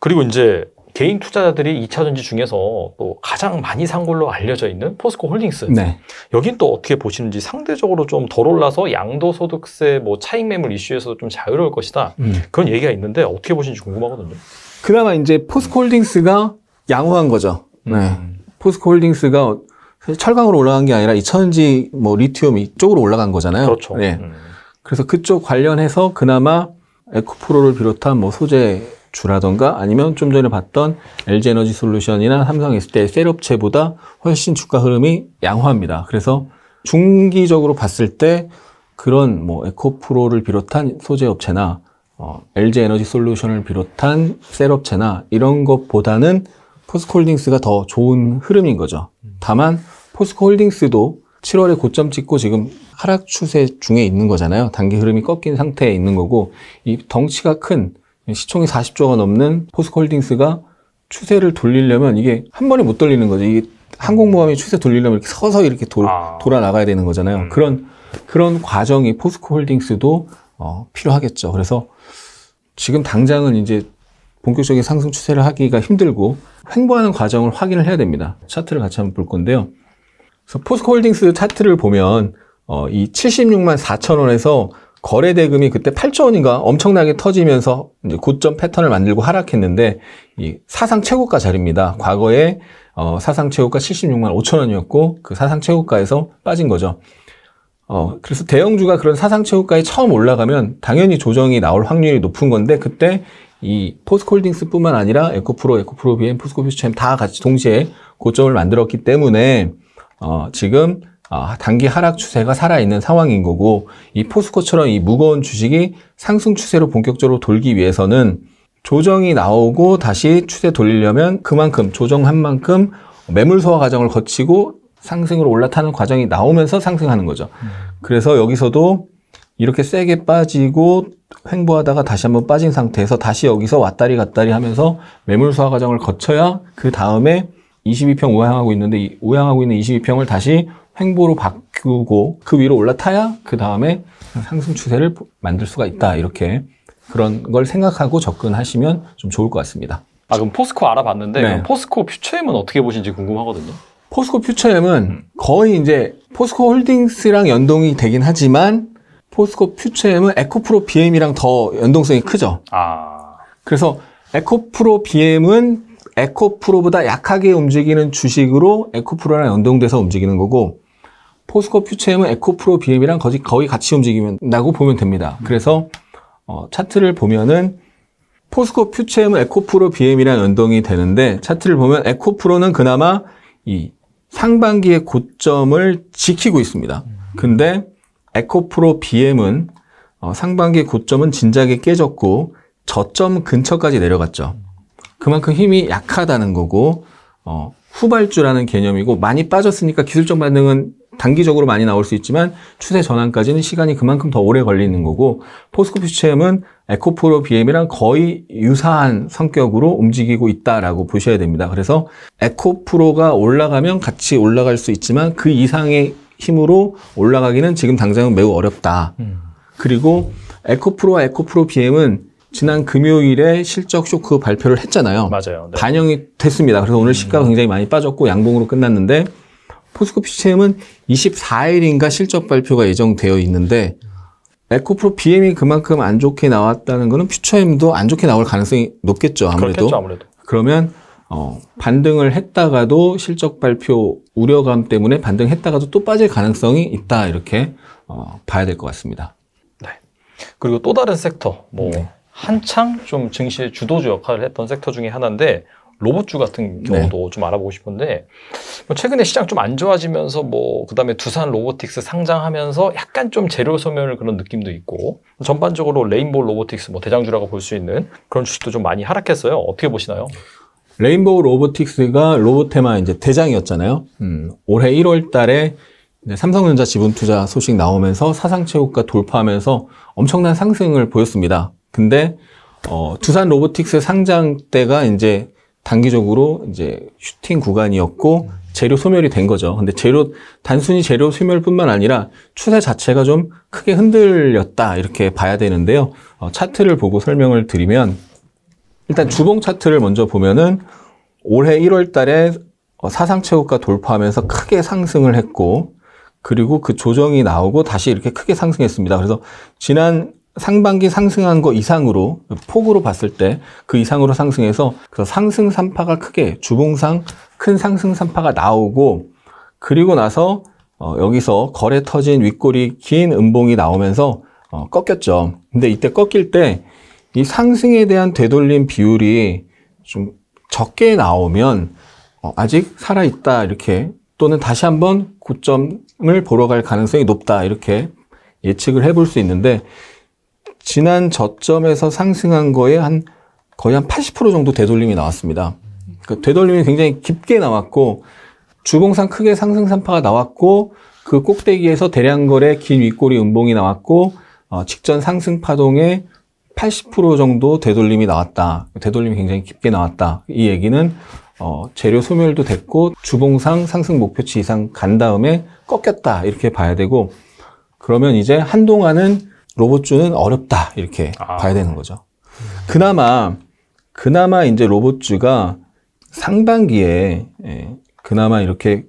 그리고 이제 개인 투자자들이 2차전지 중에서 또 가장 많이 산 걸로 알려져 있는 포스코 홀딩스. 네. 여긴 또 어떻게 보시는지 상대적으로 좀 덜 올라서 양도소득세 뭐 차익 매물 이슈에서도 좀 자유로울 것이다. 음. 그런 얘기가 있는데 어떻게 보시는지 궁금하거든요. 그나마 이제 포스코 홀딩스가 양호한 거죠. 음. 네. 음. 포스코 홀딩스가 사실 철강으로 올라간 게 아니라 2차전지뭐 리튬 이쪽으로 올라간 거잖아요. 그렇죠. 네. 음. 그래서 그쪽 관련해서 그나마 에코프로를 비롯한 뭐 소재 주라던가 아니면 좀 전에 봤던 LG 에너지 솔루션이나 삼성 있을 때 셀업체보다 훨씬 주가 흐름이 양호합니다. 그래서 중기적으로 봤을 때 그런 뭐 에코프로를 비롯한 소재업체나 어, LG 에너지 솔루션을 비롯한 셀업체나 이런 것보다는 포스코홀딩스가 더 좋은 흐름인 거죠. 다만 포스코홀딩스도 7월에 고점 찍고 지금 하락 추세 중에 있는 거잖아요. 단기 흐름이 꺾인 상태에 있는 거고 이 덩치가 큰 시총이 40조가 넘는 포스코홀딩스가 추세를 돌리려면 이게 한 번에 못 돌리는 거죠. 이 항공모함이 추세 돌리려면 이렇게 서서 이렇게 돌, 아. 돌아 나가야 되는 거잖아요. 음. 그런 그런 과정이 포스코홀딩스도 어, 필요하겠죠. 그래서 지금 당장은 이제 본격적인 상승 추세를 하기가 힘들고 횡보하는 과정을 확인을 해야 됩니다. 차트를 같이 한번 볼 건데요. 그래서 포스코홀딩스 차트를 보면 어, 이 76만 4천 원에서 거래 대금이 그때 8조 원인가 엄청나게 터지면서 이제 고점 패턴을 만들고 하락했는데 이 사상 최고가 자리입니다. 과거에 어, 사상 최고가 76만 5천 원이었고 그 사상 최고가에서 빠진 거죠. 어, 그래서 대형주가 그런 사상 최고가에 처음 올라가면 당연히 조정이 나올 확률이 높은 건데 그때 이 포스콜딩스뿐만 아니라 에코프로, 에코프로비엠, 포스코퓨처엠 다 같이 동시에 고점을 만들었기 때문에 어, 지금 아, 단기 하락 추세가 살아있는 상황인 거고 이 포스코처럼 이 무거운 주식이 상승 추세로 본격적으로 돌기 위해서는 조정이 나오고 다시 추세 돌리려면 그만큼 조정한 만큼 매물 소화 과정을 거치고 상승으로 올라타는 과정이 나오면서 상승하는 거죠. 그래서 여기서도 이렇게 세게 빠지고 횡보하다가 다시 한번 빠진 상태에서 다시 여기서 왔다리 갔다리 하면서 매물 소화 과정을 거쳐야 그 다음에 22평 우향하고 있는데 우향하고 있는 22평을 다시 행보로 바꾸고 그 위로 올라타야 그 다음에 상승 추세를 만들 수가 있다. 이렇게 그런 걸 생각하고 접근하시면 좀 좋을 것 같습니다. 아 그럼 포스코 알아봤는데 네. 포스코 퓨처엠은 어떻게 보신지 궁금하거든요. 포스코 퓨처엠은 거의 이제 포스코 홀딩스랑 연동이 되긴 하지만 포스코 퓨처엠은 에코프로 BM이랑 더 연동성이 크죠. 아. 그래서 에코프로 BM은 에코프로보다 약하게 움직이는 주식으로 에코프로랑 연동돼서 움직이는 거고 포스코 퓨처엠은 에코프로 BM이랑 거의, 거의 같이 움직인다고 보면 됩니다. 음. 그래서 어, 차트를 보면은 포스코 퓨처엠은 에코프로 BM이랑 연동이 되는데 차트를 보면 에코프로는 그나마 이 상반기의 고점을 지키고 있습니다. 음. 근데 에코프로 BM은 어, 상반기 고점은 진작에 깨졌고 저점 근처까지 내려갔죠. 음. 그만큼 힘이 약하다는 거고 어, 후발주라는 개념이고 많이 빠졌으니까 기술적 반응은 단기적으로 많이 나올 수 있지만 추세 전환까지는 시간이 그만큼 더 오래 걸리는 거고 포스코 퓨처엠은 에코프로 BM이랑 거의 유사한 성격으로 움직이고 있다라고 보셔야 됩니다. 그래서 에코프로가 올라가면 같이 올라갈 수 있지만 그 이상의 힘으로 올라가기는 지금 당장은 매우 어렵다. 음. 그리고 에코프로와 에코프로 BM은 지난 금요일에 실적 쇼크 발표를 했잖아요. 맞아요. 네. 반영이 됐습니다. 그래서 오늘 시가가 음. 굉장히 많이 빠졌고 양봉으로 끝났는데 포스코피체엠은 24일인가 실적 발표가 예정되어 있는데 에코프로 BM이 그만큼 안 좋게 나왔다는 거는 퓨처엠도 안 좋게 나올 가능성이 높겠죠 아무래도. 그렇겠죠, 아무래도. 그러면 어, 반등을 했다가도 실적 발표 우려감 때문에 반등했다가도 또 빠질 가능성이 있다 이렇게 어, 봐야 될 것 같습니다. 네. 그리고 또 다른 섹터, 뭐 네. 한창 좀 증시의 주도주 역할을 했던 섹터 중에 하나인데 로봇주 같은 네. 경우도 네. 좀 알아보고 싶은데 뭐 최근에 시장 좀 안 좋아지면서 뭐 그다음에 두산 로보틱스 상장하면서 약간 좀 재료 소멸 그런 느낌도 있고 전반적으로 레인보우 로보틱스 뭐 대장주라고 볼 수 있는 그런 주식도 좀 많이 하락했어요. 어떻게 보시나요? 레인보우 로보틱스가 로보테마 이제 대장이었잖아요. 음, 올해 1월 달에 삼성전자 지분 투자 소식 나오면서 사상 최고가 돌파하면서 엄청난 상승을 보였습니다. 근데 어, 두산 로보틱스 상장 때가 이제 단기적으로 이제 슈팅 구간이었고 재료 소멸이 된 거죠. 근데 재료 단순히 재료 소멸뿐만 아니라 추세 자체가 좀 크게 흔들렸다 이렇게 봐야 되는데요. 어, 차트를 보고 설명을 드리면 일단 주봉 차트를 먼저 보면은 올해 1월달에 어, 사상 최고가 돌파하면서 크게 상승을 했고 그리고 그 조정이 나오고 다시 이렇게 크게 상승했습니다. 그래서 지난 상반기 상승한 거 이상으로 폭으로 봤을 때 그 이상으로 상승해서 그 상승 산파가 크게 주봉상 큰 상승 산파가 나오고 그리고 나서 어, 여기서 거래 터진 윗골이 긴 음봉이 나오면서 어, 꺾였죠. 근데 이때 꺾일 때 이 상승에 대한 되돌림 비율이 좀 적게 나오면 어, 아직 살아있다 이렇게 또는 다시 한번 고점을 보러 갈 가능성이 높다 이렇게 예측을 해볼 수 있는데 지난 저점에서 상승한 거에 한 거의 한 80% 정도 되돌림이 나왔습니다. 그러니까 되돌림이 굉장히 깊게 나왔고 주봉상 크게 상승 산파가 나왔고 그 꼭대기에서 대량 거래 긴 윗꼬리 음봉이 나왔고 어, 직전 상승 파동에 80% 정도 되돌림이 나왔다. 되돌림이 굉장히 깊게 나왔다. 이 얘기는 어, 재료 소멸도 됐고 주봉상 상승 목표치 이상 간 다음에 꺾였다 이렇게 봐야 되고 그러면 이제 한동안은 로봇주는 어렵다 이렇게 아. 봐야 되는 거죠. 그나마 그나마 이제 로봇주가 상반기에 예, 그나마 이렇게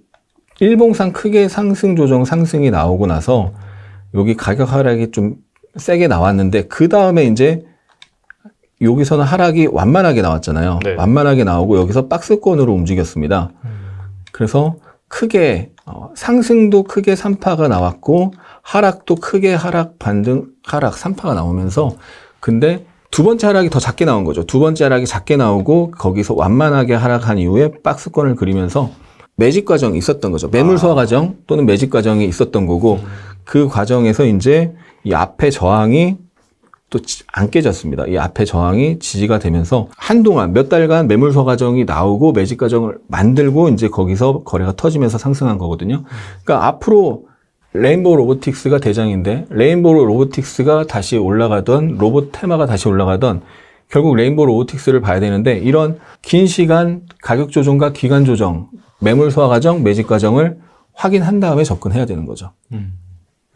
일봉상 크게 상승 조정 상승이 나오고 나서 여기 가격 하락이 좀 세게 나왔는데 그 다음에 이제 여기서는 하락이 완만하게 나왔잖아요. 네. 완만하게 나오고 여기서 박스권으로 움직였습니다. 음. 그래서 크게 어, 상승도 크게 3파가 나왔고 하락도 크게 하락 반등 하락, 3파가 나오면서 근데 두 번째 하락이 더 작게 나온 거죠. 두 번째 하락이 작게 나오고 거기서 완만하게 하락한 이후에 박스권을 그리면서 매직 과정이 있었던 거죠. 매물 아. 소화 과정 또는 매직 과정이 있었던 거고 음. 그 과정에서 이제 이 앞에 저항이 또 안 깨졌습니다. 이 앞에 저항이 지지가 되면서 한동안 몇 달간 매물 소화 과정이 나오고 매직 과정을 만들고 이제 거기서 거래가 터지면서 상승한 거거든요. 그러니까 앞으로 레인보우 로보틱스가 대장인데 레인보우 로보틱스가 다시 올라가던 로봇 테마가 다시 올라가던 결국 레인보우 로보틱스를 봐야 되는데 이런 긴 시간 가격 조정과 기간 조정, 매물 소화 과정, 매직 과정을 확인한 다음에 접근해야 되는 거죠. 음.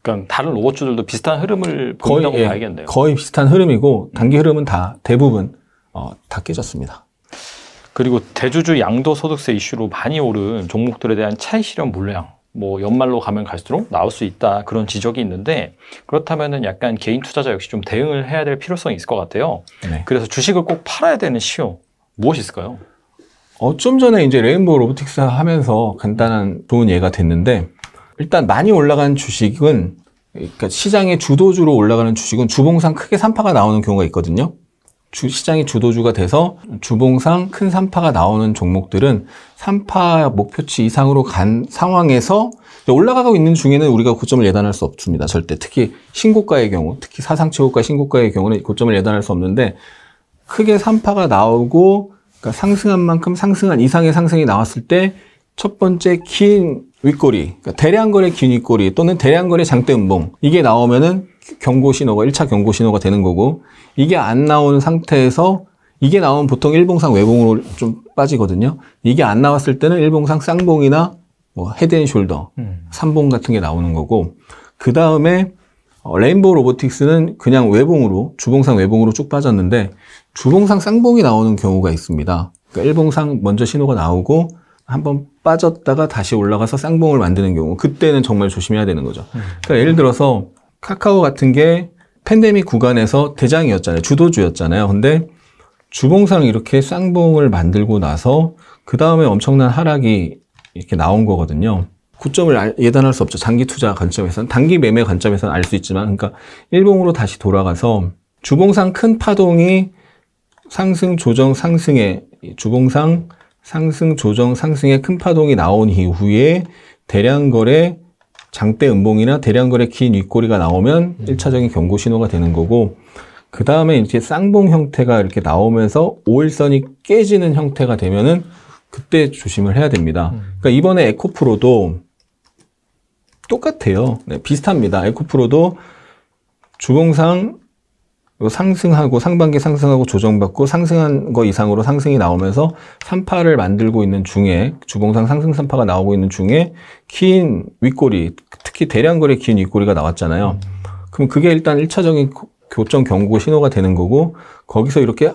그러니까 다른 로봇주들도 비슷한 흐름을 보인다고 예, 봐야겠네요. 거의 비슷한 흐름이고 단기 흐름은 다 대부분 어, 다 깨졌습니다. 그리고 대주주 양도소득세 이슈로 많이 오른 종목들에 대한 차익 실현 물량 뭐 연말로 가면 갈수록 나올 수 있다 그런 지적이 있는데 그렇다면은 약간 개인 투자자 역시 좀 대응을 해야 될 필요성이 있을 것 같아요. 네. 그래서 주식을 꼭 팔아야 되는 시효 무엇이 있을까요? 어 좀 전에 이제 레인보우 로보틱스 하면서 간단한 좋은 예가 됐는데 일단 많이 올라간 주식은 그러니까 시장의 주도주로 올라가는 주식은 주봉상 크게 산파가 나오는 경우가 있거든요. 주, 시장이 주도주가 돼서 주봉상 큰 산파가 나오는 종목들은 산파 목표치 이상으로 간 상황에서 올라가고 있는 중에는 우리가 고점을 예단할 수 없습니다. 절대 특히 신고가의 경우, 특히 사상 최고가 신고가의 경우는 고점을 예단할 수 없는데 크게 산파가 나오고 그러니까 상승한 만큼 상승한 이상의 상승이 나왔을 때 첫 번째 긴 윗꼬리, 그러니까 대량거래 긴 윗꼬리 또는 대량거래 장대 음봉 이게 나오면은 경고 신호가 1차 경고 신호가 되는 거고 이게 안 나온 상태에서 이게 나오면 보통 일봉상 외봉으로 좀 빠지거든요. 이게 안 나왔을 때는 일봉상 쌍봉이나 뭐 헤드앤숄더, 음. 삼봉 같은 게 나오는 거고 그 다음에 어, 레인보우 로보틱스는 그냥 외봉으로 주봉상 외봉으로 쭉 빠졌는데 주봉상 쌍봉이 나오는 경우가 있습니다. 그러니까 일봉상 먼저 신호가 나오고 한번 빠졌다가 다시 올라가서 쌍봉을 만드는 경우 그때는 정말 조심해야 되는 거죠. 음. 그러니까 예를 들어서 카카오 같은 게 팬데믹 구간에서 대장이었잖아요. 주도주였잖아요. 근데 주봉상 이렇게 쌍봉을 만들고 나서 그 다음에 엄청난 하락이 이렇게 나온 거거든요. 고점을 예단할 수 없죠. 장기 투자 관점에서는 단기 매매 관점에서는 알 수 있지만 그러니까 일봉으로 다시 돌아가서 주봉상 큰 파동이 상승 조정 상승의 주봉상 상승 조정 상승의 큰 파동이 나온 이후에 대량 거래 장대 음봉이나 대량거래 긴 윗꼬리가 나오면 1차적인 음. 경고 신호가 되는 거고 그 다음에 이제 쌍봉 형태가 이렇게 나오면서 오일선이 깨지는 형태가 되면은 그때 조심을 해야 됩니다. 음. 그러니까 이번에 에코프로도 똑같아요. 네, 비슷합니다. 에코프로도 주봉상 상승하고 상반기 상승하고 조정받고 상승한 거 이상으로 상승이 나오면서 3파를 만들고 있는 중에 주봉상 상승 3파가 나오고 있는 중에 긴 윗꼬리 특히 대량거래 기준 윗꼬리가 나왔잖아요. 그럼 그게 일단 1차적인 교점 경고 신호가 되는 거고 거기서 이렇게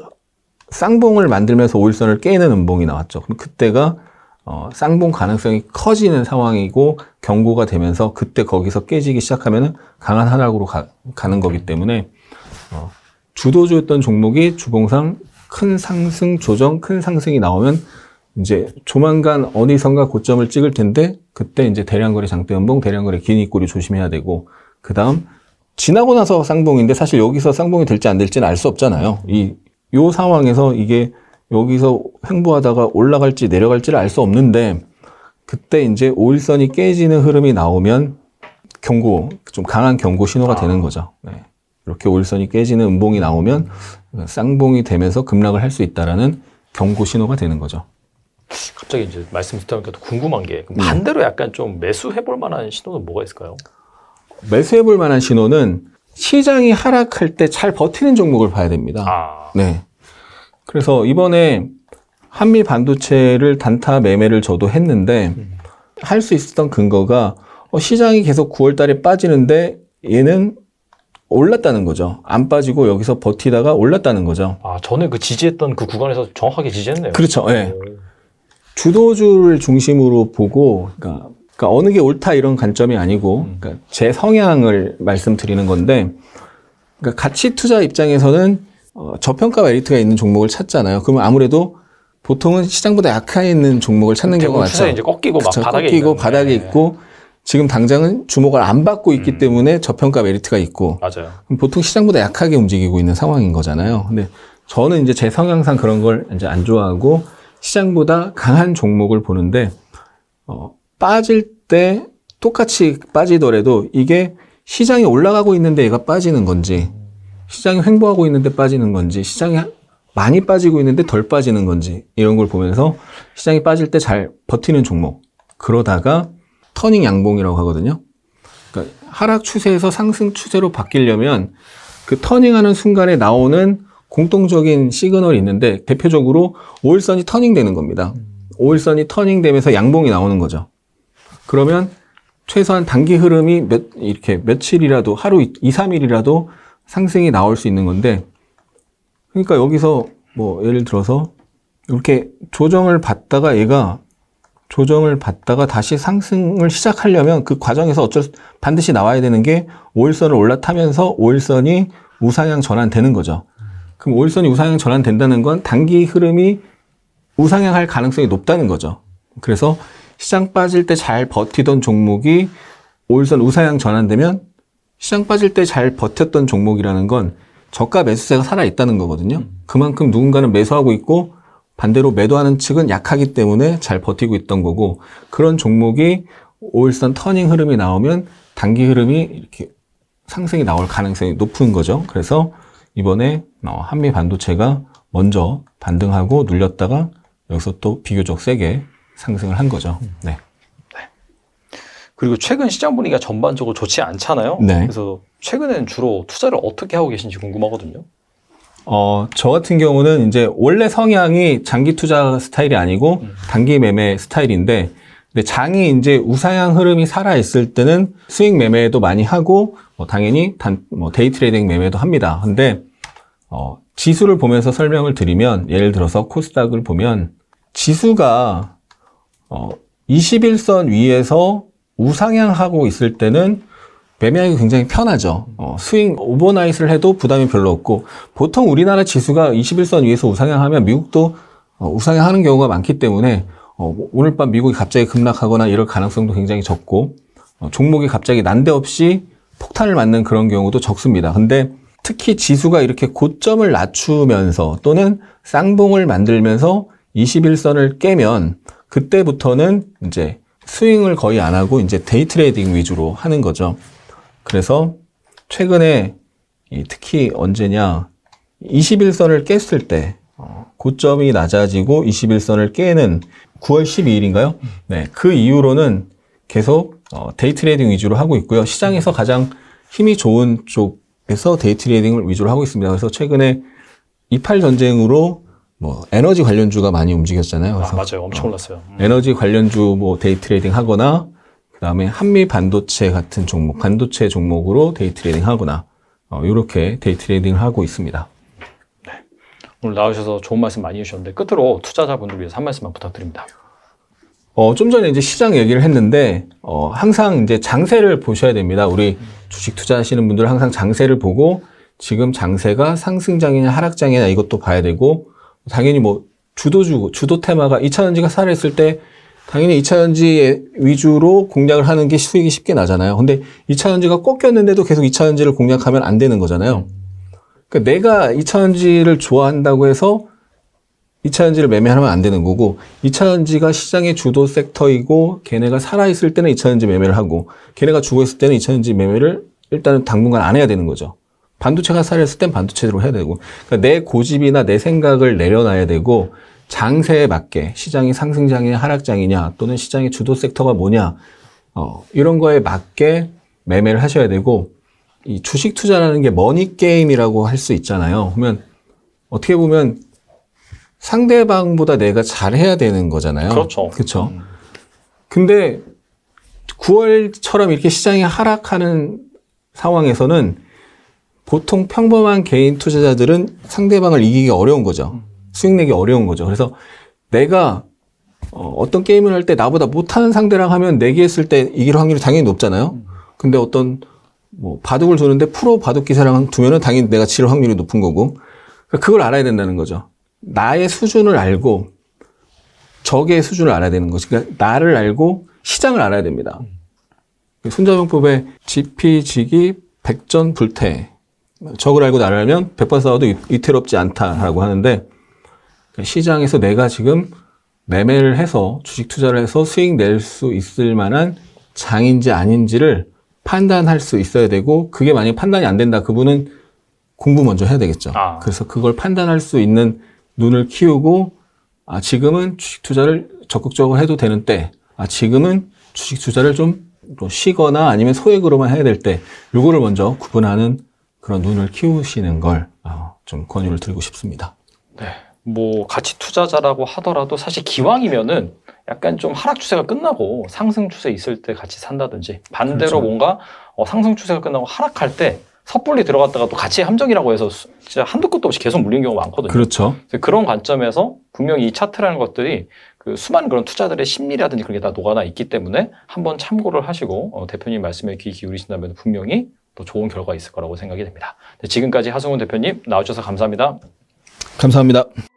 쌍봉을 만들면서 오일선을 깨는 음봉이 나왔죠. 그럼 그때가 어, 쌍봉 가능성이 커지는 상황이고 경고가 되면서 그때 거기서 깨지기 시작하면 강한 하락으로 가, 는 거기 때문에 어, 주도주였던 종목이 주봉상 큰 상승 조정 큰 상승이 나오면 이제 조만간 어디선가 고점을 찍을 텐데 그때 이제 대량거래 장대 연봉, 대량거래 기니꼬리 조심해야 되고 그 다음 지나고 나서 쌍봉인데 사실 여기서 쌍봉이 될지 안 될지는 알 수 없잖아요. 이 요 상황에서 이게 여기서 횡보하다가 올라갈지 내려갈지를 알 수 없는데 그때 이제 오일선이 깨지는 흐름이 나오면 경고, 좀 강한 경고 신호가 되는 아. 거죠. 네. 이렇게 오일선이 깨지는 음봉이 나오면 쌍봉이 되면서 급락을 할 수 있다라는 경고 신호가 되는 거죠. 갑자기 이제 말씀 듣다보니까 또 궁금한 게 반대로 약간 좀 매수해볼 만한 신호는 뭐가 있을까요? 매수해볼 만한 신호는 시장이 하락할 때 잘 버티는 종목을 봐야 됩니다. 아. 네. 그래서 이번에 한미 반도체를 단타 매매를 저도 했는데 음. 할수 있었던 근거가 어, 시장이 계속 9월 달에 빠지는데 얘는 올랐다는 거죠. 안 빠지고 여기서 버티다가 올랐다는 거죠. 아, 전에 그 지지했던 그 구간에서 정확하게 지지했네요. 그렇죠. 예. 네. 주도주를 중심으로 보고 그러니까, 그러니까 어느 게 옳다 이런 관점이 아니고 음. 그러니까 제 성향을 말씀드리는 건데 그러니까 가치 투자 입장에서는 어, 저평가 메리트가 있는 종목을 찾잖아요. 그러면 아무래도 보통은 시장보다 약하 있는 종목을 찾는 그렇죠. 경우가 많죠. 이제 꺾이고 그쵸, 그렇죠. 바닥에 꺾이고 있 바닥에 있고 지금 당장은 주목을 안 받고 있기 음. 때문에 저평가 메리트가 있고 맞아요. 보통 시장보다 약하게 움직이고 있는 상황인 거잖아요. 근데 저는 이제 제 성향상 그런 걸 이제 안 좋아하고 시장보다 강한 종목을 보는데 어, 빠질 때 똑같이 빠지더라도 이게 시장이 올라가고 있는데 얘가 빠지는 건지 시장이 횡보하고 있는데 빠지는 건지 시장이 많이 빠지고 있는데 덜 빠지는 건지 이런 걸 보면서 시장이 빠질 때 잘 버티는 종목 그러다가 터닝 양봉이라고 하거든요 그러니까 하락 추세에서 상승 추세로 바뀌려면 그 터닝하는 순간에 나오는 공통적인 시그널이 있는데 대표적으로 오일선이 터닝되는 겁니다. 오일선이 터닝되면서 양봉이 나오는 거죠. 그러면 최소한 단기 흐름이 몇, 이렇게 며칠이라도 하루 2, 3일이라도 상승이 나올 수 있는 건데 그러니까 여기서 뭐 예를 들어서 이렇게 조정을 받다가 얘가 조정을 받다가 다시 상승을 시작하려면 그 과정에서 어쩔 반드시 나와야 되는 게 오일선을 올라타면서 오일선이 우상향 전환되는 거죠. 그럼 오일선이 우상향 전환된다는 건 단기 흐름이 우상향할 가능성이 높다는 거죠. 그래서 시장 빠질 때 잘 버티던 종목이 오일선 우상향 전환되면 시장 빠질 때 잘 버텼던 종목이라는 건 저가 매수세가 살아있다는 거거든요. 그만큼 누군가는 매수하고 있고 반대로 매도하는 측은 약하기 때문에 잘 버티고 있던 거고 그런 종목이 오일선 터닝 흐름이 나오면 단기 흐름이 이렇게 상승이 나올 가능성이 높은 거죠. 그래서 이번에 어, 한미 반도체가 먼저 반등하고 눌렸다가 여기서 또 비교적 세게 상승을 한 거죠. 음. 네. 네. 그리고 최근 시장 분위기가 전반적으로 좋지 않잖아요. 네. 그래서 최근에는 주로 투자를 어떻게 하고 계신지 궁금하거든요. 어, 저 같은 경우는 이제 원래 성향이 장기 투자 스타일이 아니고 음. 단기 매매 스타일인데 근데 장이 이제 우상향 흐름이 살아있을 때는 스윙 매매도 많이 하고, 뭐 당연히 단, 뭐 데이 트레이딩 매매도 합니다. 근데, 어, 지수를 보면서 설명을 드리면, 예를 들어서 코스닥을 보면, 지수가, 어, 21선 위에서 우상향하고 있을 때는 매매하기 굉장히 편하죠. 어, 스윙 오버나잇을 해도 부담이 별로 없고 보통 우리나라 지수가 21선 위에서 우상향하면 미국도 어, 우상향하는 경우가 많기 때문에 어, 오늘 밤 미국이 갑자기 급락하거나 이럴 가능성도 굉장히 적고 어, 종목이 갑자기 난데없이 폭탄을 맞는 그런 경우도 적습니다. 근데 특히 지수가 이렇게 고점을 낮추면서 또는 쌍봉을 만들면서 21선을 깨면 그때부터는 이제 스윙을 거의 안 하고 이제 데이 트레이딩 위주로 하는 거죠. 그래서 최근에 특히 언제냐 21선을 깼을 때 고점이 낮아지고 21선을 깨는 9월 12일인가요? 네, 그 이후로는 계속 어, 데이 트레이딩 위주로 하고 있고요. 시장에서 가장 힘이 좋은 쪽에서 데이 트레이딩을 위주로 하고 있습니다. 그래서 최근에 이팔 전쟁으로 뭐 에너지 관련주가 많이 움직였잖아요. 그래서 아, 맞아요. 엄청 어, 올랐어요. 음. 에너지 관련주 뭐 데이 트레이딩 하거나 그다음에 한미 반도체 같은 종목, 반도체 종목으로 데이 트레이딩 하거나 어, 이렇게 데이 트레이딩을 하고 있습니다. 오늘 나오셔서 좋은 말씀 많이 해주셨는데 끝으로 투자자분들 위해서 한 말씀만 부탁드립니다. 어, 좀 전에 이제 시장 얘기를 했는데 어, 항상 이제 장세를 보셔야 됩니다. 우리 주식 투자하시는 분들은 항상 장세를 보고 지금 장세가 상승장이냐 하락장이냐 이것도 봐야 되고 당연히 뭐 주도주 주도 테마가 2차전지가 살아있을 때 당연히 2차전지 위주로 공략을 하는 게 수익이 쉽게 나잖아요. 근데 2차전지가 꺾였는데도 계속 2차전지를 공략하면 안 되는 거잖아요. 그러니까 내가 이차전지를 좋아한다고 해서 이차전지를 매매하면 안 되는 거고 이차전지가 시장의 주도 섹터이고 걔네가 살아있을 때는 이차전지 매매를 하고 걔네가 죽어있을 때는 이차전지 매매를 일단은 당분간 안 해야 되는 거죠. 반도체가 살아있을 땐 반도체로 해야 되고 그러니까 내 고집이나 내 생각을 내려놔야 되고 장세에 맞게 시장이 상승장이냐 하락장이냐 또는 시장의 주도 섹터가 뭐냐 어, 이런 거에 맞게 매매를 하셔야 되고 이 주식 투자라는 게 머니 게임이라고 할 수 있잖아요. 그러면 어떻게 보면 상대방보다 내가 잘해야 되는 거잖아요. 그렇죠. 그렇죠. 음. 근데 9월처럼 이렇게 시장이 하락하는 상황에서는 보통 평범한 개인 투자자들은 상대방을 이기기 어려운 거죠. 음. 수익 내기 어려운 거죠. 그래서 내가 어, 어떤 게임을 할 때 나보다 못하는 상대랑 하면 내기 했을 때 이길 확률이 당연히 높잖아요. 음. 근데 어떤 뭐 바둑을 두는데 프로 바둑 기사랑 두면은 당연히 내가 질 확률이 높은 거고 그러니까 그걸 알아야 된다는 거죠. 나의 수준을 알고 적의 수준을 알아야 되는 거죠. 그러니까 나를 알고 시장을 알아야 됩니다. 손자병법의 지피지기 백전불태 적을 알고 나를 알면 백번 싸워도 이태롭지 않다라고 하는데 그러니까 시장에서 내가 지금 매매를 해서 주식 투자를 해서 수익 낼 수 있을 만한 장인지 아닌지를 판단할 수 있어야 되고 그게 만약 에 판단이 안 된다 그분은 공부 먼저 해야 되겠죠. 아. 그래서 그걸 판단할 수 있는 눈을 키우고 아 지금은 주식 투자를 적극적으로 해도 되는 때, 아 지금은 주식 투자를 좀 쉬거나 아니면 소액으로만 해야 될 때, 요거를 먼저 구분하는 그런 눈을 키우시는 걸좀 아, 권유를 드리고 싶습니다. 네. 뭐 같이 투자자라고 하더라도 사실 기왕이면은 약간 좀 하락 추세가 끝나고 상승 추세 있을 때 같이 산다든지 반대로 그렇죠. 뭔가 어, 상승 추세가 끝나고 하락할 때 섣불리 들어갔다가 또 같이 함정이라고 해서 진짜 한두 끝도 없이 계속 물린 경우가 많거든요. 그렇죠. 그런 관점에서 분명히 이 차트라는 것들이 그 수많은 그런 투자들의 심리라든지 그런 게 다 녹아나 있기 때문에 한번 참고를 하시고 어, 대표님 말씀에 귀 기울이신다면 분명히 또 좋은 결과 가 있을 거라고 생각이 됩니다. 네, 지금까지 하승훈 대표님 나와주셔서 감사합니다. 감사합니다.